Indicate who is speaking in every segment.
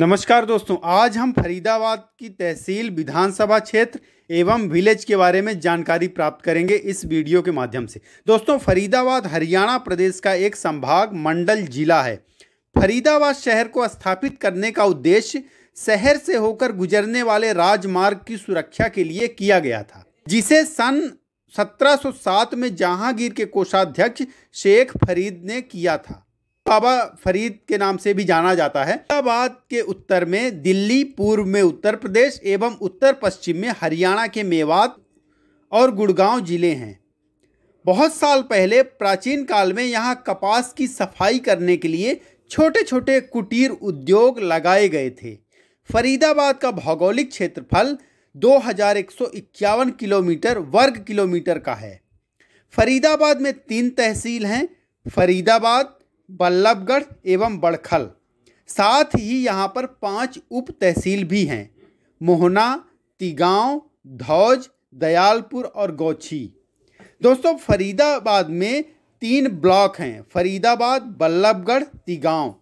Speaker 1: नमस्कार दोस्तों आज हम फरीदाबाद की तहसील विधानसभा क्षेत्र एवं विलेज के बारे में जानकारी प्राप्त करेंगे इस वीडियो के माध्यम से दोस्तों फरीदाबाद हरियाणा प्रदेश का एक संभाग मंडल जिला है फरीदाबाद शहर को स्थापित करने का उद्देश्य शहर से होकर गुजरने वाले राजमार्ग की सुरक्षा के लिए किया गया था जिसे सन 1707 में जहांगीर के कोषाध्यक्ष शेख फरीद ने किया था बाबा फरीद के नाम से भी जाना जाता है अहमदाबाद के उत्तर में दिल्ली पूर्व में उत्तर प्रदेश एवं उत्तर पश्चिम में हरियाणा के मेवात और गुड़गांव जिले हैं बहुत साल पहले प्राचीन काल में यहाँ कपास की सफाई करने के लिए छोटे छोटे कुटीर उद्योग लगाए गए थे फरीदाबाद का भौगोलिक क्षेत्रफल दो किलोमीटर वर्ग किलोमीटर का है फरीदाबाद में तीन तहसील हैं फरीदाबाद बल्लभगढ़ एवं बड़खल साथ ही यहाँ पर पांच उप तहसील भी हैं मोहना तिगांव धौज दयालपुर और गौछी दोस्तों फरीदाबाद में तीन ब्लॉक हैं फरीदाबाद बल्लभगढ़ तिगांव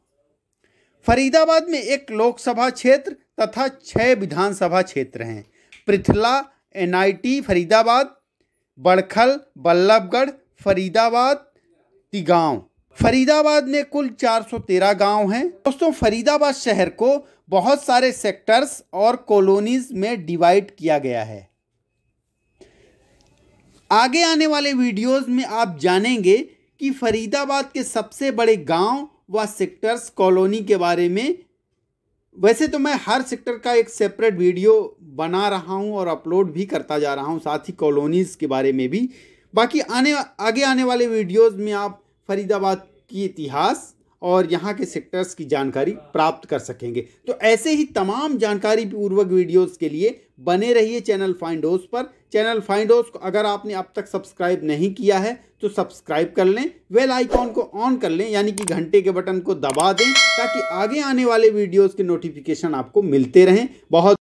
Speaker 1: फरीदाबाद में एक लोकसभा क्षेत्र तथा छः विधानसभा क्षेत्र हैं पृथला एनआईटी फरीदाबाद बड़खल बल्लभगढ़ फरीदाबाद तिगांव फरीदाबाद में कुल 413 गांव हैं दोस्तों फरीदाबाद शहर को बहुत सारे सेक्टर्स और कॉलोनीज में डिवाइड किया गया है आगे आने वाले वीडियोस में आप जानेंगे कि फरीदाबाद के सबसे बड़े गांव व सेक्टर्स कॉलोनी के बारे में वैसे तो मैं हर सेक्टर का एक सेपरेट वीडियो बना रहा हूं और अपलोड भी करता जा रहा हूं साथ ही कॉलोनीज़ के बारे में भी बाकी आने आगे आने वाले वीडियोस में आप फरीदाबाद की इतिहास और यहाँ के सेक्टर्स की जानकारी प्राप्त कर सकेंगे तो ऐसे ही तमाम जानकारी पूर्वक वीडियोस के लिए बने रहिए चैनल फाइंड होस पर चैनल फाइंड होस को अगर आपने अब तक सब्सक्राइब नहीं किया है तो सब्सक्राइब कर लें वेल आइकॉन को ऑन कर लें यानी कि घंटे के बटन को दबा दें ताकि आगे आने वाले वीडियोज़ के नोटिफिकेशन आपको मिलते रहें बहुत